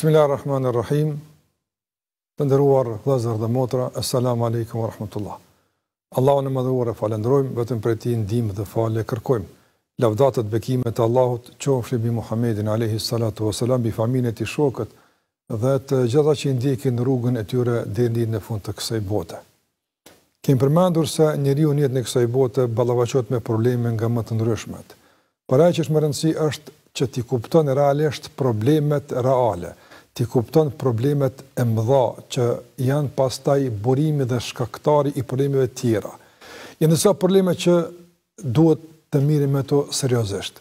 Bismillah rrahman rrahim Të ndëruar dhezër dhe motra Assalamu alaikum wa rahmatullah. Allahu në madhuruar e falendrojmë Vëtëm për ti ndimë dhe falë e kërkojmë Lavdatët bekimet Allahut Qofri bi Muhammedin alaihi salatu wa salam Bi faminet i shokët Dhe të gjitha që i në rrugën e tyre Dhe në fund të kësaj bote Kemë përmandur se njëri unjet në kësaj bote Balavachot me probleme nga më të ndryshmet Për e që më rëndësi është që ti kupton realisht problemet reale, ti kupton problemet e mëdha që janë pastaj burimi dhe shkaktari i problemeve tjera. Janë nësa probleme që duhet të mire me to seriosisht.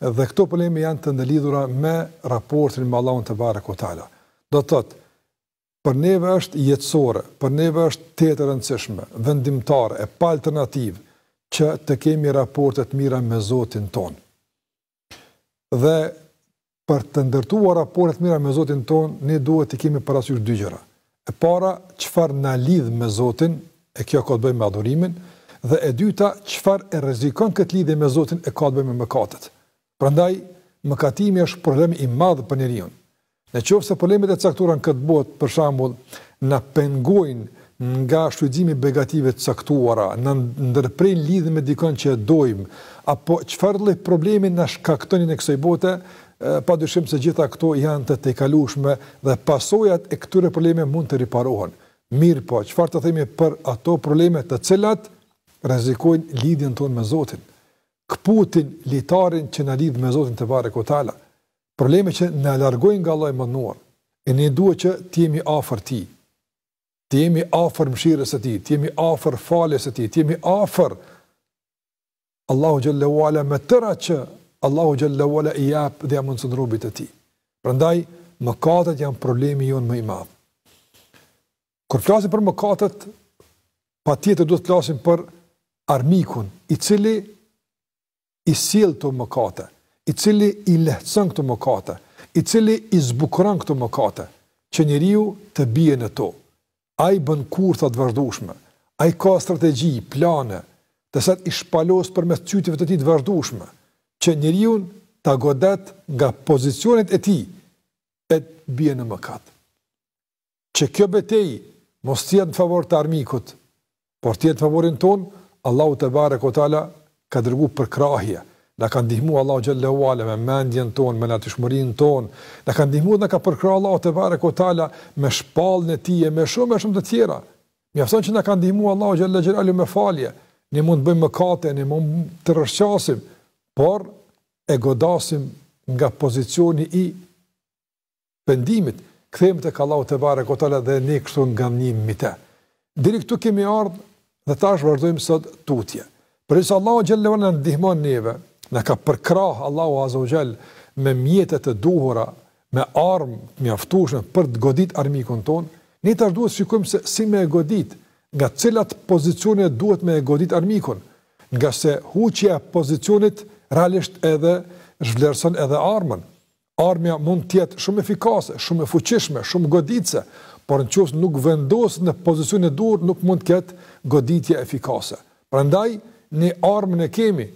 Dhe këto probleme janë të ndelidhura me raportin me Allahun të barekutaala. Do të tëtë, për neve është jetësore, për neve është tetë rëndësishme, vendimtare, e pa alternativ, që të kemi raportet mira me Zotin tonë. Dhe për të ndërtuar raportet mira me Zotin ton, ne duhet të kemi parasysh dy gjëra. E para, çfarë na lidh me Zotin, e kjo ka të bëjë me adhurimin, dhe e dyta, çfarë e rrezikon këtë lidhje me Zotin, e ka të bëjë me mëkatet. Prandaj, mëkatimi është problem i madh për njeriu. Nëse problemet e caktuara në këtë botë, për shembull, na pengojnë nga shtudzimi begative të saktuara, në ndërprin lidhë me dikon që e dojmë, apo qëfar dhe problemi në shkaktonin e kësoj bote, pa dushim se gjitha këto janë të te kalushme dhe pasojat e këture probleme mund të riparohen. Mirë po, qëfar të themi për ato probleme të cilat rezikojnë lidhjen tonë me Zotin, këputin litarin që në lidhë me Zotin të vare këtala, probleme që në alargojnë nga Allah i mënuar, e ne duhet që t'jemi afer ti, të jemi afër mëshirës së tij, të jemi afër faljes së tij, të jemi afër Allahu xhallahu ala me tëra që Allahu xhallahu ala i japë dhe amun ja të ti. Prandaj mëkatet janë problemi jonë më i madh. Kur flasim për mëkatet, patjetër duhet të flasim për armikun i cili i sjell të mëkatet, i cili i lehtëson këto mëkate, i cili i zbukuron këto mëkate, që njeriu të bie në tokë. A i bën kurthat vërdushme, a i ka strategji, plane, të set i shpalos për mes qytive të ti të vërdushme, që njëriun të godet nga pozicionit e ti, e të bje në mëkat. Që kjo betej, mos të jetë në favor të armikut, por të jetë në favorin ton, Allahu të bare këtala ka dërgu për krahje, Në ka ndihmu Allah Gjellahu Ale me mendjen ton, me natyshmërin ton. Në ka ndihmu dhe në ka përkra Allah të vare kotala me shpal në tije, e me shumë e shumë të tjera. Mi afton që në ka ndihmu Allah Gjellahu Gjellahu me falje. Në mund të bëjmë më kate, në mund të rëshqasim, por e godasim nga pozicioni i pëndimit. Këthejmë të ka Allah të vare kotala dhe ne kështu nga një mita. Diri këtu kemi ardhë dhe tash vazhdojmë sot tutje. Për isë Allah Gjellahu Ale në ndihmon neve, në ka përkrah Allahu Azogjel me mjetet e duhura, me armë mjaftushme për të godit armikon tonë, një të duhet shikojmë se si me e godit, nga cilat pozicionit duhet me e godit armikon, nga se huqja pozicionit realisht edhe zhvlerëson edhe armën. Armëja mund tjetë shumë efikase, shumë fuqishme, shumë goditse, por në qësë nuk vendosë në pozicionit duhur, nuk mund tjetë goditje efikase. Prandaj, një armën e kemi,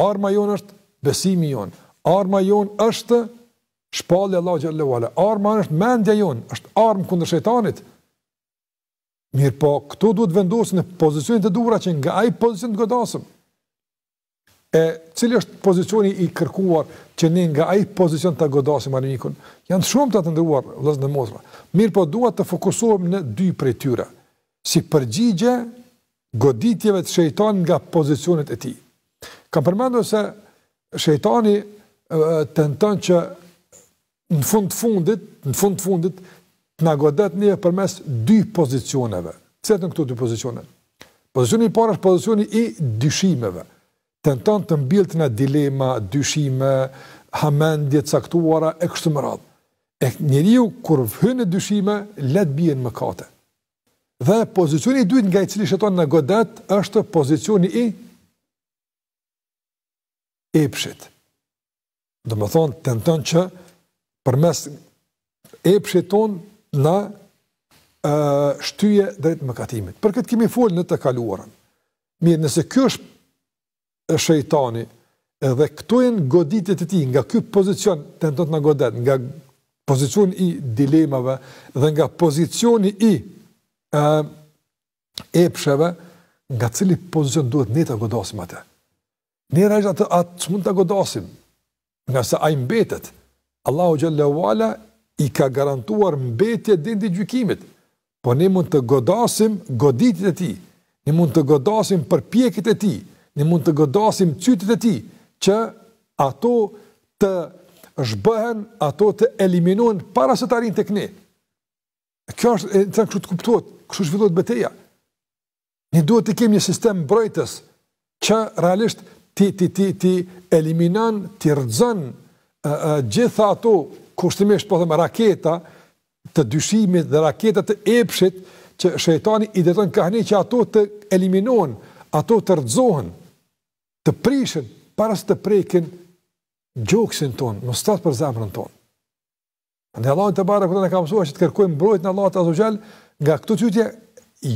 Arma jonë është besimi jonë. Arma jonë është shpallë e Allah Gjallewala. Arma jonë është mendja jonë. është armë kundër shetanit. Mirë po, këto duhet vendosë në pozicionit të dura që nga ajë pozicion të godasëm. E cilë është pozicioni i kërkuar që një nga ajë pozicion të godasëm arimikun. Janë shumë të atëndruar vëzën në mosra. Mirë po, duhet të fokusohem në dy pre tyra. Si përgjigje goditjeve të shetan nga pozicionit e tij. Ka përmendu se shëjtani të në që në fund të fundit, në fund të fundit, të në godet një për mes dy pozicioneve. Cëtë në këtu dy pozicione? Pozicioni i parë është pozicioni i dyshimeve. Të në të mbilt në dilema, dyshime, hamendje, caktuara, e kështë më radhë. E njeriu, kur vëhën e dyshime, letë bje më kate. Dhe pozicioni i dyjt nga i cili shëton në godet, është pozicioni i epshit. Dhe më thonë, të që përmes epshit tonë në e, shtyje drejt mëkatimit. Për këtë kemi folë në të kaluarën. Mirë, nëse kjo është e shëjtani, edhe këtojnë goditit e ti nga kjo pozicion të të në godet, nga pozicion i dilemave dhe nga pozicioni i e, epsheve, nga cili pozicion duhet ne të godosim atë. Njëra është atë, atë mund të godasim, nga se a i mbetet, Allahu Gjellewala i ka garantuar mbetje dindi gjykimit, po ne mund të godasim goditit e ti, ne mund të godasim përpjekit e ti, ne mund të godasim cytit e ti, që ato të shbëhen, ato të eliminohen para se të arin të këne. Kjo është, e, të në kështë kuptuat, kështë shvillot beteja. Ne duhet të kemi një sistem mbrojtës që realishtë ti, ti, ti, ti eliminan, ti rëdzan gjitha ato kushtimisht, po thëmë, raketa të dyshimit dhe raketa të epshit që shëjtani i detonë kahni që ato të eliminohen, ato të rëdzohen, të prishen, paras të prekin gjokësin tonë, në statë për zemrën tonë. Në Allah të barë, këta në kam suha që të kërkojmë brojt në Allah të azogjel, nga këtu qytje,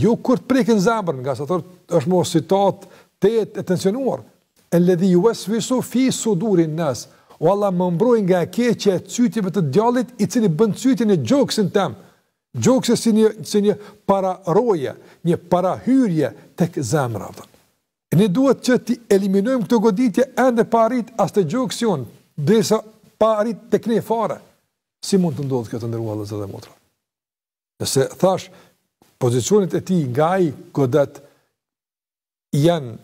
jo kur të prekin zemrën, nga së tërë është mos citatë, të jetë e tensionuar, Elledhi ju esvisu fi sudurin nës O Allah më mbrojnë nga keqe Cytjeve të djallit I cili bënd cyti në gjoksin tem Gjoksin si një, si një para roje Një para hyrje Tek zemravën E një duhet që ti eliminojmë këto goditje Ende pa parit as të gjoksion dhe pa parit të kne fare Si mund të ndodhë këtë ndërua dhe zërë dhe motra Nëse thash Pozicionit e ti nga i godet Janë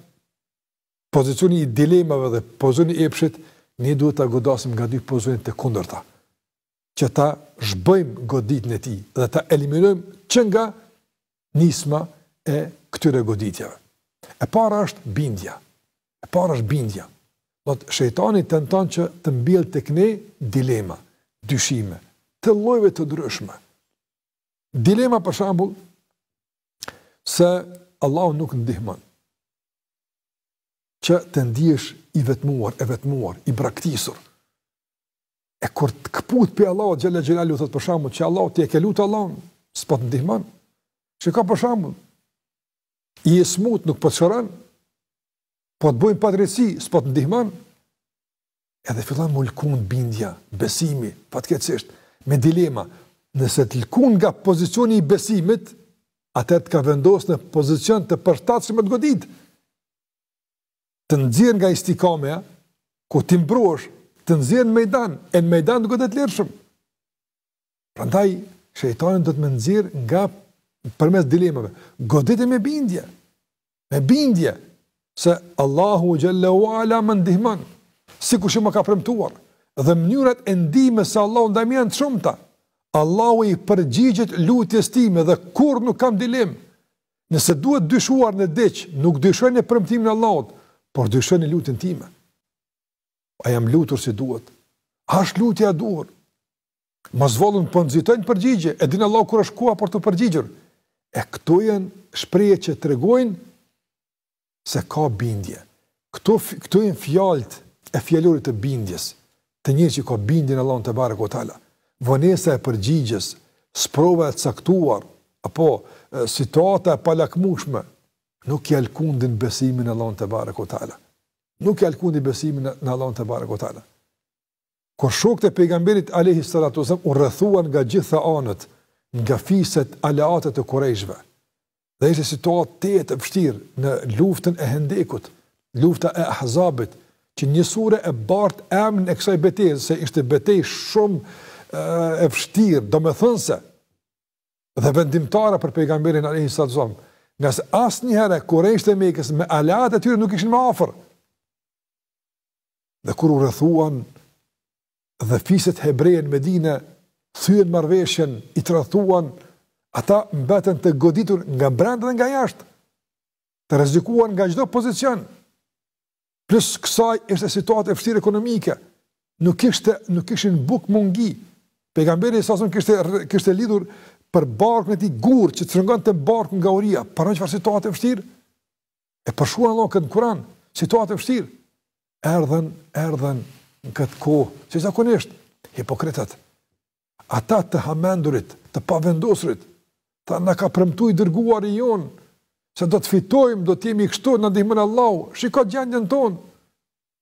pozicioni i dilemave dhe pozicioni i epshit, ne duhet ta godasim nga dy pozicionet të kundërta. Që ta zhbëjmë goditjen e tij dhe ta eliminojmë që nga nisma e këtyre goditjeve. E para është bindja. E para është bindja. Do të shejtani tenton që të mbjellë tek ne dilema, dyshime, të lojve të ndryshme. Dilema për shembull se Allahu nuk ndihmon që të ndihesh i vetmuar, e vetmuar, i braktisur. E kur të kaput pe Allah xhela u thot për shembull që Allah ti e ke lutur Allah, s'po të ndihmon. Shiko për shembull. I e smut nuk po të shoron. Po të bëjmë padrejsi, s'po të ndihmon. Edhe fillon mulkun bindja, besimi, këtësisht, me dilema. Nëse të lkun nga pozicioni i besimit, atë të ka vendosur në pozicion të më të goditë të nxjerr nga istikamia, ku ti mbrohesh, të nxjerr në ميدan, e në ميدan do të lëshëm. Prandaj shejtani do të më nxjerr nga përmes dilemave. Goditem me bindje. Me bindje se Allahu xhalla ala men dehman, sikur shumë ka premtuar dhe mënyrat e ndihmës së Allahut ndaj mia janë të shumta. Allahu i përgjigjet lutjes time dhe kur nuk kam dilem, nëse duhet dyshuar në dheqë, nuk dyshuar në premtimin e Allahut por dyshën e lutën time. A jam lutur si duhet? A është lutja duhur? Ma zvolun për po nëzitojnë përgjigje, e dinë Allah kur është kua për të përgjigjur. E këto jenë shpreje që të regojnë se ka bindje. Këto, këto jenë fjallët e fjallurit të bindjes, të një që ka bindje në Allah në të barë këtala. Vënesa e përgjigjes, sprove e caktuar, apo situata e palakmushme, nuk jel në besimin e lanë të barë ala. Nuk jel besimin në lanë të barë këtë ala. Kër shok të pejgamberit Alehi Salatu Zem, u rëthuan nga gjitha anët, nga fiset aleate të korejshve, dhe ishe situatë të jetë të pështirë në luftën e hendekut, lufta e ahzabit, që një sure e bartë emën e kësaj betejë, se ishte betejë shumë e vështirë, do me thënëse, dhe vendimtara për pejgamberin alayhi Salatu Zem, nga se asë një herë korejsht e mekës me alat e tyre nuk ishin më afer. Dhe kur u rëthuan dhe fiset hebrejen me dine, thyen marveshen, i të rëthuan, ata mbeten të goditur nga brendë dhe nga jashtë, të rezikuan nga gjdo pozicion, plus kësaj ishte situatë e fështirë ekonomike, nuk, ishte, nuk ishin buk mungi, pejgamberi sasën kështë, kështë lidur për barkën e ti gurë, që të te të barkën nga uria, për në situatë e fështirë, e përshua në këtë në kuranë, situatë e fështirë, erdhen, erdhen, në këtë kohë, që zakonisht, hipokritat, ata të hamendurit, të pavendusrit, ta në ka premtuar i dërguar i jonë, se do të fitojmë, do të jemi i kështu, në ndihmën e lau, shiko gjendjen tonë,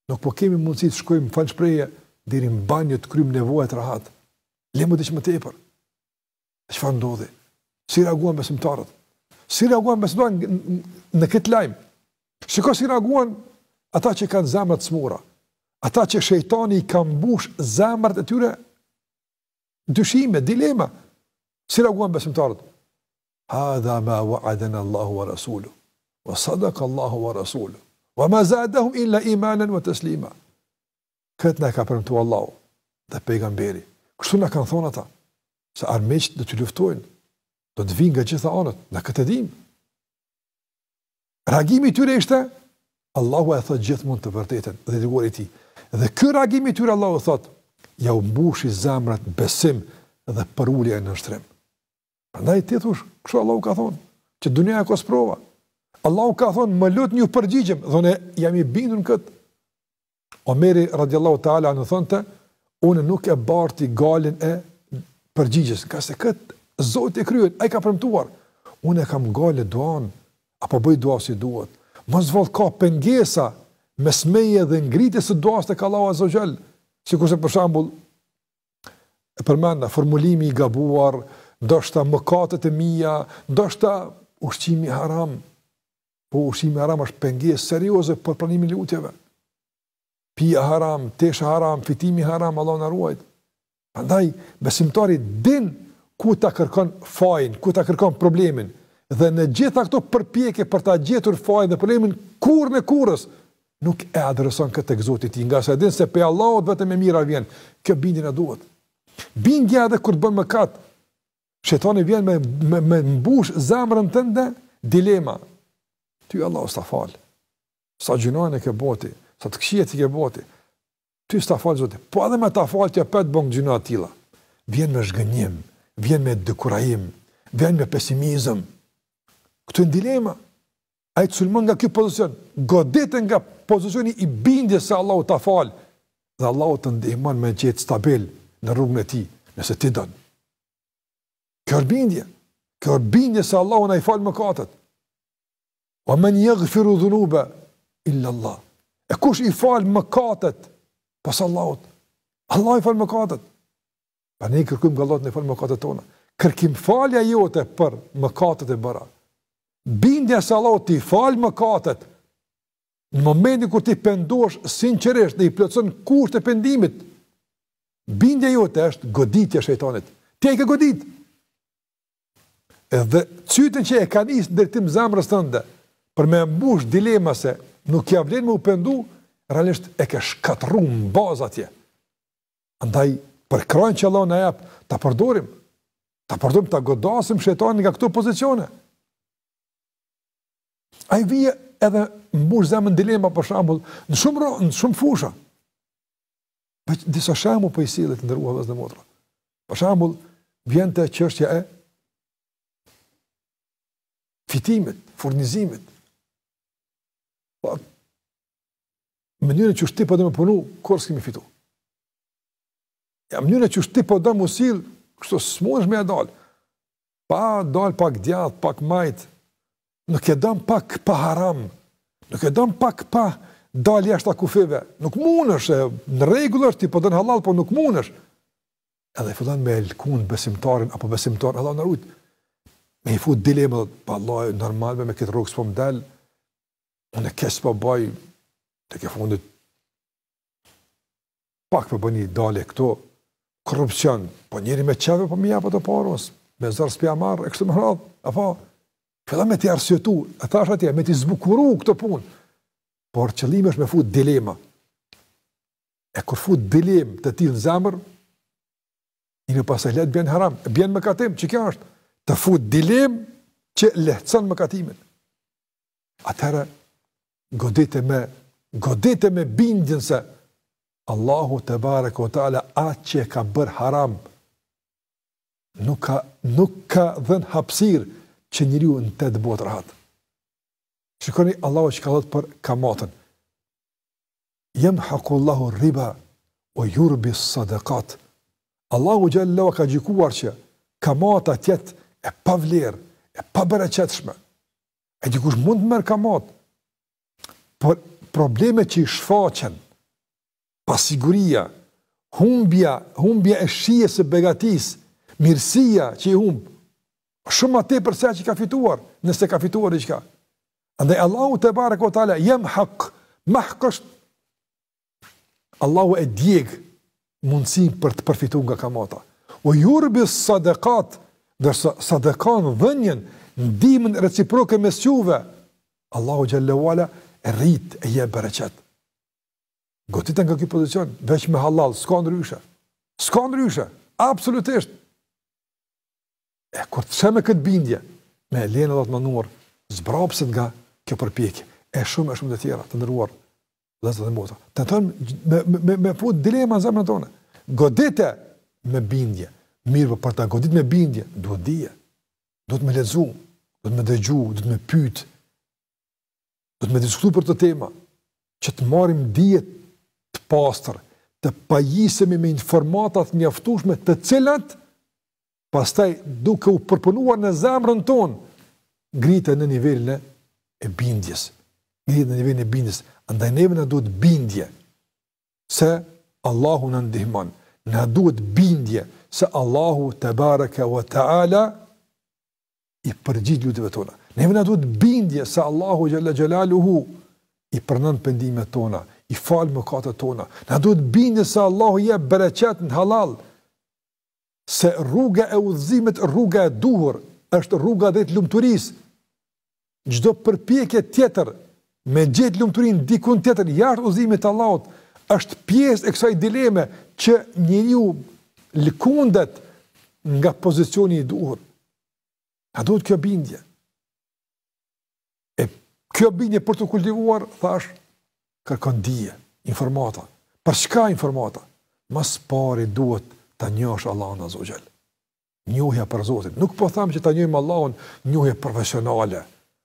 nuk po kemi mundësi të shkojmë fanë shpreje, dirim banjë të krym nevojat rahat. lemë dhe më tepër, E qëfar ndodhi? Si reaguan besimtarët? Si reaguan besimtarët në këtë lajmë? Shiko si reaguan ata që kanë zemrët smura, ata që shejtani i kanë bush zemrët e tyre, dyshime, dilema. Si reaguan besimtarët? Hadha ma wa adhen Allahu wa Rasulu, wa sadak Allahu wa Rasulu, wa ma zadahum illa imanen wa teslima. Këtë ne ka përmëtu Allahu dhe pejgamberi. Kështu ne kanë thonë ata? se armiqët do të luftojnë, do të vinë nga gjitha anët, në këtë dim. Reagimi tyre ishte, Allahu e thot gjithë mund të vërtetën, dhe të gori ti. Dhe kërë reagimi tyre, Allahu e thot, ja u mbush i zemrat besim dhe përullja e nështrim. Përndaj të thush, kështë Allahu ka thonë, që dunia e kësë prova. Allahu ka thonë, më lutë një përgjigjim, dhe ne jam i bindu në këtë. Omeri, radiallahu ta'ala, në thonë të, une nuk e barti galin e përgjigjes, ka se këtë zotë e kryen, a i ka përmtuar, unë e kam gale duan, apo bëj dua si duat, më zvolt ka pengesa, me smeje dhe ngritje së duas të kalau a zogjel, si kurse për shambull, e përmenda, formulimi i gabuar, ndoshta mëkatët e mija, ndoshta ushqimi haram, po ushqimi haram është pengjes serioze për planimi lutjeve. Pia haram, tesha haram, fitimi haram, Allah në ruajtë. Andaj, besimtari din ku ta kërkon fajin, ku ta kërkon problemin, dhe në gjitha këto përpjekje për ta gjetur fajin dhe problemin kur në kurës, nuk e adreson këtë të gëzotit ti, nga se din se pe Allahot vetëm e mira vjen, kjo bindin e duhet. Bindja edhe kur të bën më katë, shetani vjen me, me, me mbush zamrën të ndë, dilema, ty Allahot sa falë, sa gjinojnë e ke boti, sa të këshjet i ke boti, ty s'ta falë zote, po edhe me ta falë tja petë bëngë gjuna atila. Vjen me shgënjim, vjen me dëkurajim, vjen me pesimizm. Këtu e në dilema. A i të nga kjo pozicion, godit nga pozicioni i bindje se Allahu ta falë, dhe Allahu të ndihman me gjithë stabil në rrugën e ti, nëse ti dënë. Kërë bindje, kërë bindje se Allahu na i falë më katët. O men jëgë firu dhunube, illa Allah. E kush i falë më katët, pas Allahut. Allah i falë më katët. Pa ne i kërkujmë nga Allahut në i falë më katët tonë. Kërkim falja jote për më katët e bëra. Bindja se Allahut i falë më katët. Në momentin kur ti pëndosh sinqeresht dhe i plëtson kusht e pendimit, bindja jote është goditja shëjtanit. Ti e ke godit. Edhe cytën që e ka njësë në dretim zamrës tënde, për me mbush dilema se nuk vlenë më u pendu, realisht e ke shkatru në bazë atje. Andaj, përkrojnë që Allah në jep, të përdurim, të përdurim të godasim shetani nga këtu pozicione. A i vije edhe mbush në dilema për shambull, në shumë, ro, në shumë fusha. Për disa shemu për po i silit në ruha dhe zë në motra. Për shambull, vjen të qështja e fitimit, furnizimit. Për po, mënyrën që ti po do të punu, kurse kemi fitu. Ja mënyrën që ti po do të mosil, kështu smuresh me dal. Pa dal pak djadë, pak majt. Nuk e dam pak pa haram. Nuk e dam pak pa dal jashtë kufive. Nuk mundesh, në rregull është ti po don halal, po nuk mundesh. Edhe fillon me elkun besimtarin apo besimtar, edhe na ruaj. Me i fut dilemë, pa normal me këtë rrugë s'po më delë, unë e po bëjë, të ke fundit, pak për bëni dalje këto, korupcion, po njëri me qeve, po mi jepë të parës, me zërës pja marë, e kështë më rratë, a fa, këta me t'i arsjetu, e ta është atje, me t'i zbukuru këto punë, por qëllime është me fut dilema, e kur fut dilema të ti në zemër, i në pasaj letë bjenë haram, bjenë më katim, që kja është, të fut dilema që lehëcan më katimin, atërë, godit e me godete me bindjen se Allahu te bareku te ala atë që ka bër haram nuk ka nuk ka dhën hapësir që njeriu në të botë rahat. Shikoni Allahu që ka thot për kamatën. haku Allahu riba wa yurbi sadaqat. Allahu jalla ka gjikuar që kamata jetë e pavlerë, e pabërëqetshme. E dikush mund të merr kamat, por problemet që i shfaqen, pasiguria, humbja, humbja e shie së begatis, mirësia që i humbë, shumë atë e përse që i ka fituar, nëse ka fituar i qka. Andaj Allahu te bareku këtë ala, jem haq, Allahu e djeg mundësin për të përfitu nga kamata. O yurbi sadekat, dërsa sadekan dhenjen, ndimin reciproke mes juve, Allahu ala e rrit, e je bereqet. Gotit nga këtë pozicion, veç me halal, s'ka ndryshe. S'ka ndryshe, absolutisht. E kur të shemë e këtë bindje, me e lene dhe të manuar, zbrapsit nga kjo përpjekje. E shumë e shumë dhe tjera, të ndryruar, dhe zë dhe mbota. Të tënë me, me, me fut dilema në zemën të tonë. Gotit me bindje, mirë po për ta, godit me bindje, duhet dhije, duhet me lezu, duhet me dëgju, duhet me pytë, do të me diskutu për të tema, që të marim dhjet të pastër, të pajisemi me informatat mjaftushme të cilat, pastaj duke u përpunuar në zemrën ton, ngrite në nivellën e bindjes. Ngrite në nivellën e bindjes. Andaj neve në duhet bindje, se Allahu në ndihman. Në duhet bindje, se Allahu të baraka wa ta'ala i përgjit ljudive tona. Neve na duhet bindje se Allahu xhalla xhelaluhu i përnën pendimet tona, i fal mëkatet tona. Na duhet bindje se Allahu jep bereqet në halal. Se rruga e udhëzimit, rruga e duhur, është rruga të lumturisë. Çdo përpjekje tjetër me gjet lumëturin dikun tjetër jashtë udhëzimit të Allahut është pjesë e kësaj dileme që njeriu lëkundet nga pozicioni i duhur. Në duhet kjo bindje? Kjo bindje për të kultivuar, thash, kërkon dije, informata. Për çka informata? Mas pari duhet ta njohësh Allahun në wa Njohja për Zotin. Nuk po thamë që ta njohim Allahun njohje profesionale.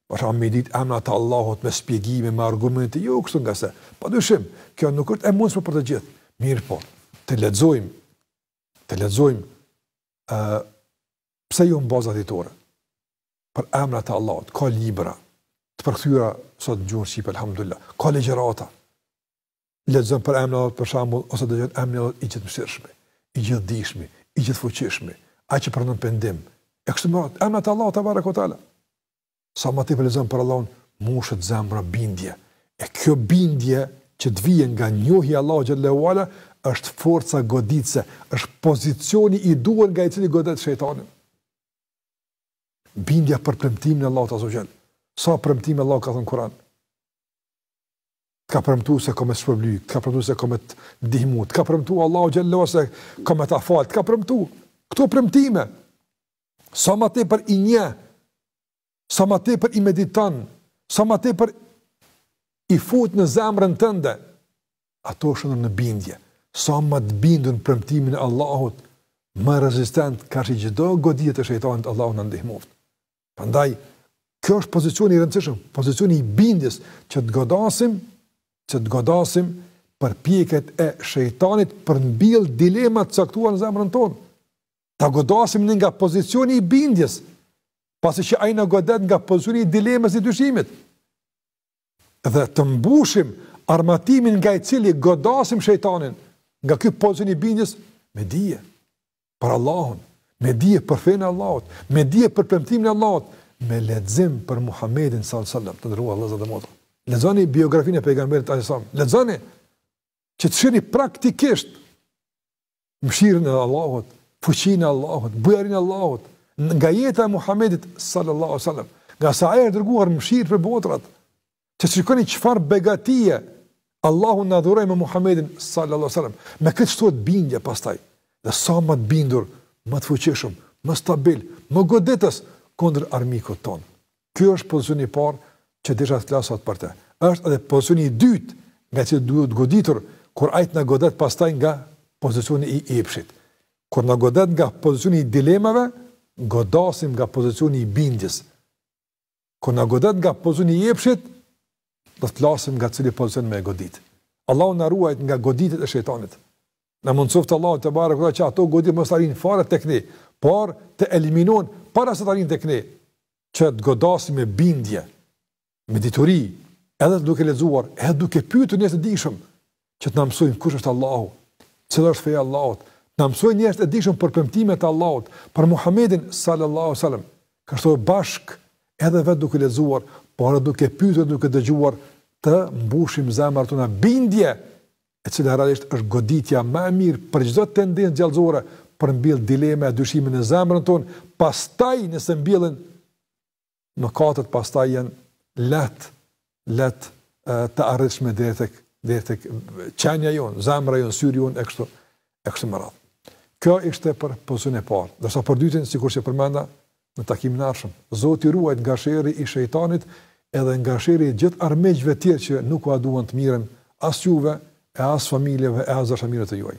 Por ha me ditë emra të Allahut me shpjegime, me argumente, jo kështu nga se. Padyshim, kjo nuk është e mundës për të gjithë. Mirë po, të ledzojmë, të ledzojmë, ë uh, pse ju në bazat Për emrat e Allahut, ka libra, përkthyera sot gjurmë shqip alhamdulillah. Ka legjërata. Lexojmë për emra për shemb ose dëgjojmë emra i gjithë mëshirshme, i gjithë dijshëm, i gjithë fuqishëm, ai që pranon pendim. E kështu me emrat e Allahut te barekutaala. Sa më tepër lexojmë për Allahun, mushët zemra bindje. E kjo bindje që të vijë nga njohja e Allahut xhallahu wala është forca goditse, është pozicioni i duhur nga i cili godet shejtani. Bindja për premtimin e Allahut azhajal sa premtime Allah ka thënë Kur'an. Ka premtu se ka me shpërbly, ka premtu se ka me të dihmut, ka premtu Allah u gjellë se ka me ta falt, ka premtu. Këto premtime, sa ma te për i nje, sa ma te për i meditan, sa ma te për i fut në zemrën tënde, ato shënë në bindje. Sa ma të bindu në premtimin e Allahut, më rezistent, ka që gjithdo godijet e shëjtanit Allahot në ndihmuft. Pandaj, Kjo është pozicioni i rëndësishëm, pozicioni i bindjes që të godasim, që të godasim për pjeket e shejtanit për nëbil dilemat caktuar në zemrën tonë. Ta godasim në nga pozicioni i bindjes, pasi që ajna godet nga pozicioni i dilemës i dyshimit. Dhe të mbushim armatimin nga i cili godasim shejtanin nga kjo pozicioni i bindjes me dije për Allahun, me dije për fejnë Allahot, me dije për përmëtimin Allahot, me lexim për Muhamedit sallallahu alajhi wasallam, të dhrua Allahu zotë mëto. Lexoni biografinë e pejgamberit sallallahu alajhi wasallam. Lexoni që të shihni praktikisht mëshirën e Allahut, fuqinë e Allahut, bujarinë e Allahut nga jeta e Muhamedit sallallahu alajhi wasallam. Nga sa ai dërguar mëshirë për botrat, të shikoni çfarë begatie Allahu na dhuroi me Muhamedit sallallahu alajhi wasallam. Me këtë çto të bindje pastaj, dhe sa më të bindur, më të fuqishëm, më stabil, më godetës, kundër armikut ton. Ky është pozicioni i parë që desha të lasat për të. Është edhe pozicioni i dytë nga që duhet goditur kur ajt na godet pastaj nga pozicioni i epshit. Kur na godet nga pozicioni i dilemave, godasim nga pozicioni i bindjes. Kur na godet nga pozicioni i epshit, do të lasim nga cili pozicion me godit. Allahu na ruajt nga goditët e shejtanit. Na mundsoft Allahu te barekuta që ato godit mos arrin fare tek ne, por të eliminojnë para se të rinë të këne, që të godasim me bindje, me dituri, edhe të duke lezuar, edhe duke pyëtë njështë të dishëm, që të nëmësojmë kush është Allahu, cëllë është feja Allahot, të nëmësojmë njështë të dishëm për pëmtimet Allahot, për Muhammedin sallallahu sallam, kështu bashk edhe vetë duke lezuar, por edhe duke pyëtë dhe duke dëgjuar, të mbushim zemër të në bindje, e cilë realisht është goditja ma mirë për gjithë të tendinë gjallëzore, për mbjell dileme e dyshimin e zemrën ton, pastaj nëse mbjellin, në katët pastaj janë let, let të arrishme dhe të qenja jonë, zemrë jonë, syrë jonë, e kështu, e kështu më radhë. Kjo ishte për pozën e parë, dërsa për dytin, si kur që përmenda, në takim në arshëm, Zoti ruajt nga shëri i shëjtanit, edhe nga shëri i gjithë armejgjve tjerë që nuk o aduan të mirem as juve, e as familjeve, e as dërshamire të juaj.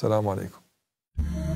Salamu alaikum.